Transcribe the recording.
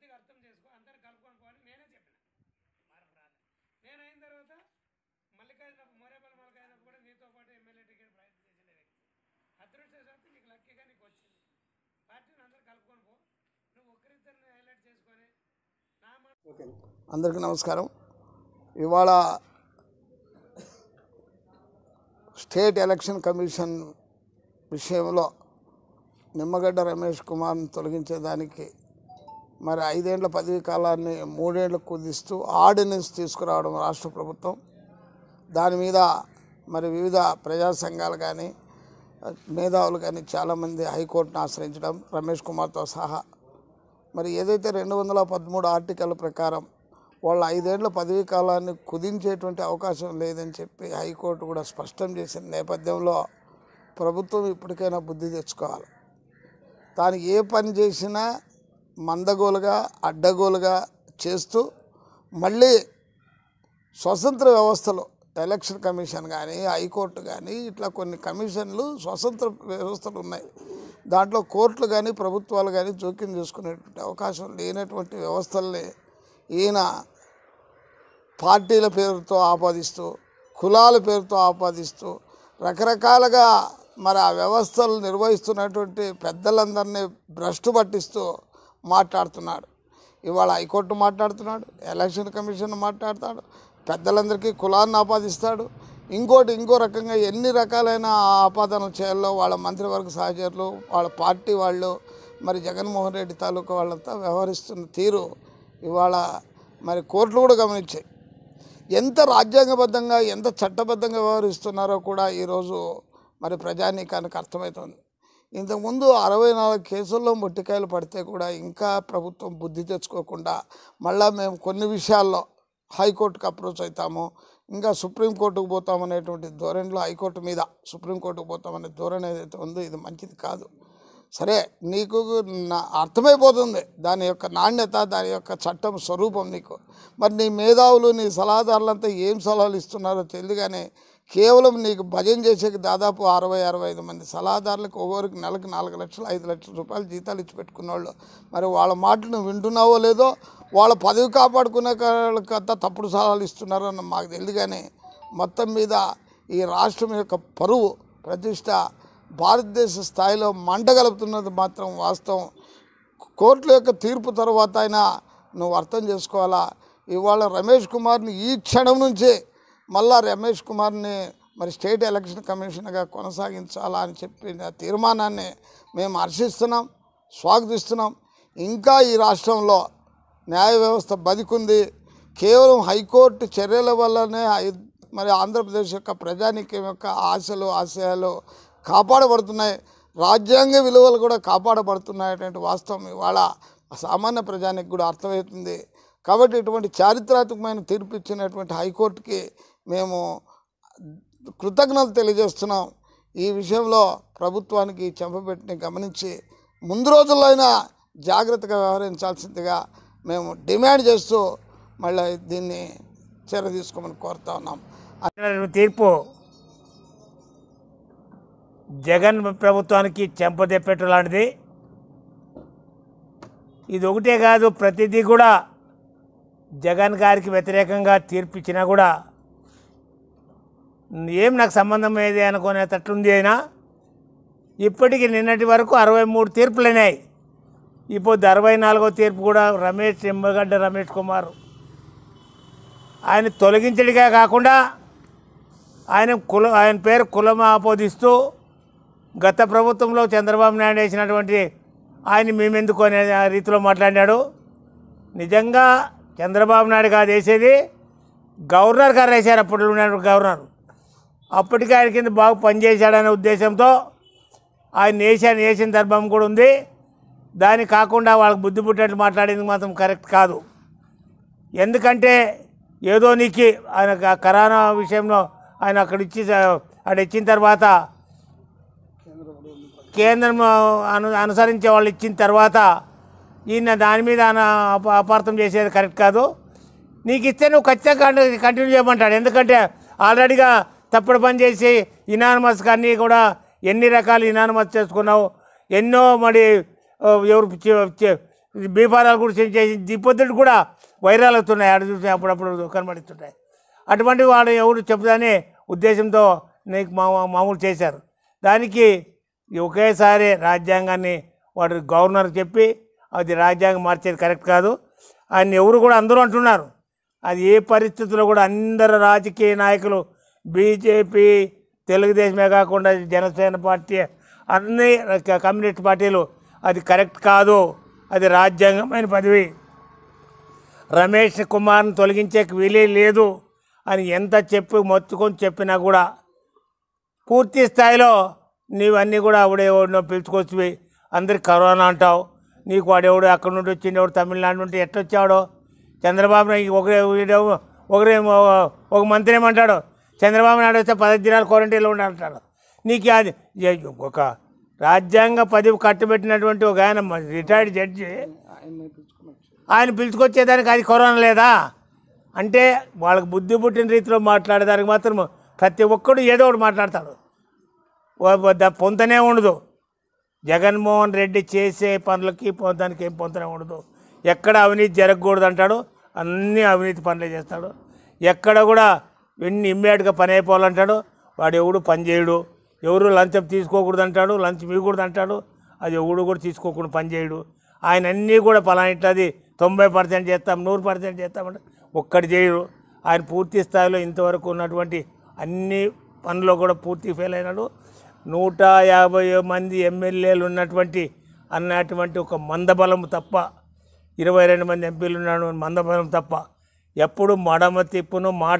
కొద్దిగా అర్థం చేసుకో అందరిని కలుపుకొని నేనే చెప్పిన మార్పు రాలే నేను అయిన తర్వాత మల్లికార్జునపు మోరేపల్లి మల్లికార్జునపు కూడా నీతో పాటు ఎమ్మెల్యే టికెట్ ప్రయత్నం చేసిన వ్యక్తి అదృష్టశాస్త్రి నీకు లక్కీగా నీకు వచ్చింది పార్టీని అందరు కలుపుకొని పో నువ్వు ఒక్కరిద్దరిని హైలైట్ చేసుకొని నా అందరికీ నమస్కారం ఇవాళ స్టేట్ ఎలక్షన్ కమిషన్ విషయంలో నిమ్మగడ్డ రమేష్ కుమార్ను తొలగించేదానికి మరి ఐదేండ్ల పదవీ కాలాన్ని మూడేళ్లకు కుదిస్తూ ఆర్డినెన్స్ తీసుకురావడం రాష్ట్ర ప్రభుత్వం దాని మీద మరి వివిధ ప్రజా సంఘాలు కానీ మేధావులు కానీ చాలామంది హైకోర్టును ఆశ్రయించడం రమేష్ కుమార్తో సహా మరి ఏదైతే రెండు వందల పదమూడు ఆర్టికల్ ప్రకారం వాళ్ళ ఐదేళ్ల పదవీ కాలాన్ని కుదించేటువంటి అవకాశం లేదని చెప్పి హైకోర్టు కూడా స్పష్టం చేసిన నేపథ్యంలో ప్రభుత్వం ఇప్పటికైనా బుద్ధి తెచ్చుకోవాలి తాను ఏ పని చేసినా మందగోలుగా అడ్డగోలుగా చేస్తూ మళ్ళీ స్వతంత్ర వ్యవస్థలో ఎలక్షన్ కమిషన్ కానీ హైకోర్టు కానీ ఇట్లా కొన్ని కమిషన్లు స్వతంత్ర వ్యవస్థలు ఉన్నాయి దాంట్లో కోర్టులు కానీ ప్రభుత్వాలు కానీ జోక్యం చేసుకునేటువంటి అవకాశం లేనటువంటి వ్యవస్థల్ని ఈయన పార్టీల పేరుతో ఆపాదిస్తూ కులాల పేరుతో ఆపాదిస్తూ రకరకాలుగా మరి ఆ వ్యవస్థలు నిర్వహిస్తున్నటువంటి పెద్దలందరినీ భ్రష్టు పట్టిస్తూ మాట్లాడుతున్నాడు ఇవాళ హైకోర్టు మాట్లాడుతున్నాడు ఎలక్షన్ కమిషన్ మాట్లాడతాడు పెద్దలందరికీ కులాన్ని ఆపాదిస్తాడు ఇంకోటి ఇంకో రకంగా ఎన్ని రకాలైన ఆపాదనలు చేయాలో వాళ్ళ మంత్రివర్గ సహచరులు వాళ్ళ పార్టీ వాళ్ళు మరి జగన్మోహన్ రెడ్డి తాలూకా వాళ్ళంతా వ్యవహరిస్తున్న తీరు ఇవాళ మరి కోర్టులు కూడా గమనించాయి ఎంత రాజ్యాంగబద్ధంగా ఎంత చట్టబద్ధంగా వ్యవహరిస్తున్నారో కూడా ఈరోజు మరి ప్రజానీకానికి అర్థమవుతుంది ఇంతకుముందు అరవై నాలుగు కేసుల్లో మొట్టికాయలు పడితే కూడా ఇంకా ప్రభుత్వం బుద్ధి తెచ్చుకోకుండా మళ్ళీ మేము కొన్ని విషయాల్లో హైకోర్టుకు అప్రోచ్ అవుతాము ఇంకా సుప్రీంకోర్టుకు పోతామనేటువంటి ధోరణిలో హైకోర్టు మీద సుప్రీంకోర్టుకు పోతామనే ధోరణి ఏదైతే ఉందో ఇది మంచిది కాదు సరే నీకు నా అర్థమైపోతుంది దాని యొక్క నాణ్యత దాని యొక్క చట్టం స్వరూపం నీకు మరి నీ మేధావులు నీ సలహాదారులంతా ఏం సలహాలు ఇస్తున్నారో తెలియదు కానీ కేవలం నీకు భజన చేసేకి దాదాపు అరవై అరవై ఐదు మంది సలహాదారులకు ఒవ్వరికి నెలకు నాలుగు లక్షలు ఐదు లక్షల రూపాయలు జీతాలు ఇచ్చి పెట్టుకున్నవాళ్ళు మరి వాళ్ళ మాటలు వింటున్నావో లేదో వాళ్ళ పదవి కాపాడుకునే కంతా తప్పుడు సలహాలు ఇస్తున్నారని మాకు తెలియదు కానీ మొత్తం మీద ఈ రాష్ట్రం యొక్క పరువు ప్రతిష్ట భారతదేశ స్థాయిలో మంటగలుపుతున్నది మాత్రం వాస్తవం కోర్టుల యొక్క తీర్పు తర్వాత అయినా నువ్వు అర్థం చేసుకోవాలా ఇవాళ రమేష్ కుమార్ని ఈ క్షణం నుంచే మళ్ళా రమేష్ కుమార్ని మరి స్టేట్ ఎలక్షన్ కమిషన్గా కొనసాగించాలా అని చెప్పిన తీర్మానాన్ని మేము హర్షిస్తున్నాం స్వాగతిస్తున్నాం ఇంకా ఈ రాష్ట్రంలో న్యాయ వ్యవస్థ బతికుంది కేవలం హైకోర్టు చర్యల వల్లనే మరి ఆంధ్రప్రదేశ్ యొక్క ప్రజానీకం యొక్క ఆశలు ఆశయాలు కాపాడబడుతున్నాయి రాజ్యాంగ విలువలు కూడా కాపాడబడుతున్నాయటువంటి వాస్తవం ఇవాళ సామాన్య ప్రజానికి కూడా అర్థమవుతుంది కాబట్టి ఇటువంటి చారిత్రాత్మకమైన తీర్పు ఇచ్చినటువంటి హైకోర్టుకి మేము కృతజ్ఞతలు తెలియజేస్తున్నాం ఈ విషయంలో ప్రభుత్వానికి చెంపబెట్టిని గమనించి ముందు రోజుల్లో అయినా జాగ్రత్తగా వ్యవహరించాల్సిందిగా మేము డిమాండ్ చేస్తూ మళ్ళీ దీన్ని చర్య తీసుకోమని కోరుతా ఉన్నాం తీర్పు జగన్ ప్రభుత్వానికి చెంపదెప్పేట లాంటిది ఇది ఒకటే కాదు ప్రతిదీ కూడా జగన్ గారికి వ్యతిరేకంగా తీర్పిచ్చినా కూడా ఏం నాకు సంబంధం ఏది అనుకునేటట్లుంది అయినా ఇప్పటికి నిన్నటి వరకు అరవై మూడు తీర్పులు అయినాయి ఇప్పుడు అరవై నాలుగో తీర్పు కూడా రమేష్ ఎంబగడ్డ రమేష్ కుమార్ ఆయన తొలగించడిగా కాకుండా ఆయన కుల ఆయన పేరు కులం ఆపోదిస్తూ గత ప్రభుత్వంలో చంద్రబాబు నాయుడు వేసినటువంటి ఆయన మేమెందుకు అనే రీతిలో మాట్లాడాడు నిజంగా చంద్రబాబు నాయుడు కాదు వేసేది గవర్నర్ గారు వేశారు అప్పుడు గవర్నర్ అప్పటికే ఆయన కింద బాగా పనిచేశాడనే ఉద్దేశంతో ఆయన వేసాను వేసిన ధర్మం కూడా ఉంది దాని కాకుండా వాళ్ళకి బుద్ధి పుట్టేట్లు మాట్లాడేది మాత్రం కరెక్ట్ కాదు ఎందుకంటే ఏదో నీకు ఆయన కరోనా విషయంలో ఆయన అక్కడ ఇచ్చి అక్కడ ఇచ్చిన తర్వాత కేంద్రం అను అనుసరించే వాళ్ళు ఇచ్చిన తర్వాత ఈయన దాని మీద ఆయన అపార్థం చేసేది కరెక్ట్ కాదు నీకు ఇస్తే నువ్వు ఖచ్చితంగా కంటిన్యూ చేయమంటాడు ఎందుకంటే ఆల్రెడీగా తప్పుడు పని చేసి ఇనానమస్ కానీ కూడా ఎన్ని రకాలు ఇనానమస్ చేసుకున్నావు ఎన్నో మరి ఎవరు బీఫారాలు గురించి చేసి దిప్పొద్దుడు కూడా వైరాలు అవుతున్నాయి ఆడ చూసి అప్పుడప్పుడు కనబడుతుంటాయి అటువంటి వాడు ఎవరు చెప్తానే ఉద్దేశంతో నీకు మా మామూలు చేశారు దానికి ఒకేసారి రాజ్యాంగాన్ని వాడు గవర్నర్ చెప్పి అది రాజ్యాంగం మార్చేది కరెక్ట్ కాదు ఆయన ఎవరు కూడా అందరూ అంటున్నారు అది ఏ పరిస్థితుల్లో కూడా అందరు రాజకీయ నాయకులు బీజేపీ తెలుగుదేశమే కాకుండా జనసేన పార్టీ అన్ని కమ్యూనిస్ట్ పార్టీలు అది కరెక్ట్ కాదు అది రాజ్యాంగమైన పదవి రమేష్ కుమార్ని తొలగించే వీలే లేదు అని ఎంత చెప్పి మొత్తుకొని చెప్పినా కూడా పూర్తి స్థాయిలో నీవన్నీ కూడా ఆవిడేవాడినో పిలుచుకొచ్చి అందరికి కరోనా అంటావు నీకు వాడేవాడు అక్కడ నుండి వచ్చింది ఎవడు తమిళనాడు నుండి ఎట్టొచ్చాడో చంద్రబాబు నాయుడు ఒకరే ఒకరే ఒక మంత్రి ఏమంటాడు చంద్రబాబు నాయుడు వస్తే పదహైదు దినాలు క్వారంటైన్లో ఉండాలంటాడు నీకు అది ఒక రాజ్యాంగ పదవి కట్టుబెట్టినటువంటి ఒక ఆయన రిటైర్డ్ జడ్జి ఆయన పిలుచుకొచ్చేదానికి అది కరోనా లేదా అంటే వాళ్ళకి బుద్ధి పుట్టిన రీతిలో మాట్లాడేదానికి మాత్రం ప్రతి ఒక్కడు ఏదో ఒకటి మాట్లాడతాడు పొంతనే ఉండదు జగన్మోహన్ రెడ్డి చేసే పనులకి పొందానికి ఏం పొంతనే ఉండదు ఎక్కడ అవినీతి జరగకూడదు అంటాడు అన్నీ అవినీతి పనులే చేస్తాడు ఎక్కడ కూడా వెన్ని ఇమ్మీడియట్గా పని అయిపోవాలంటాడు వాడు ఎవడు పని చేయడు ఎవరు లంచం తీసుకోకూడదు అంటాడు లంచం ఇవ్వకూడదు అంటాడు అది ఎవడు కూడా తీసుకోకుండా పని చేయడు ఆయన అన్నీ కూడా పలానిట్లది తొంభై పర్సెంట్ చేస్తాం నూరు పర్సెంట్ చేస్తామంటే ఒక్కటి చేయడు ఆయన పూర్తి స్థాయిలో ఇంతవరకు ఉన్నటువంటి అన్ని పనుల్లో కూడా పూర్తి ఫెయిల్ అయినాడు నూట యాభై మంది ఎమ్మెల్యేలు ఉన్నటువంటి అన్నటువంటి ఒక మందబలం తప్ప ఇరవై రెండు మంది ఎంపీలు ఉన్నాడు మందబలం తప్ప ఎప్పుడు మడమ తిప్పును మాట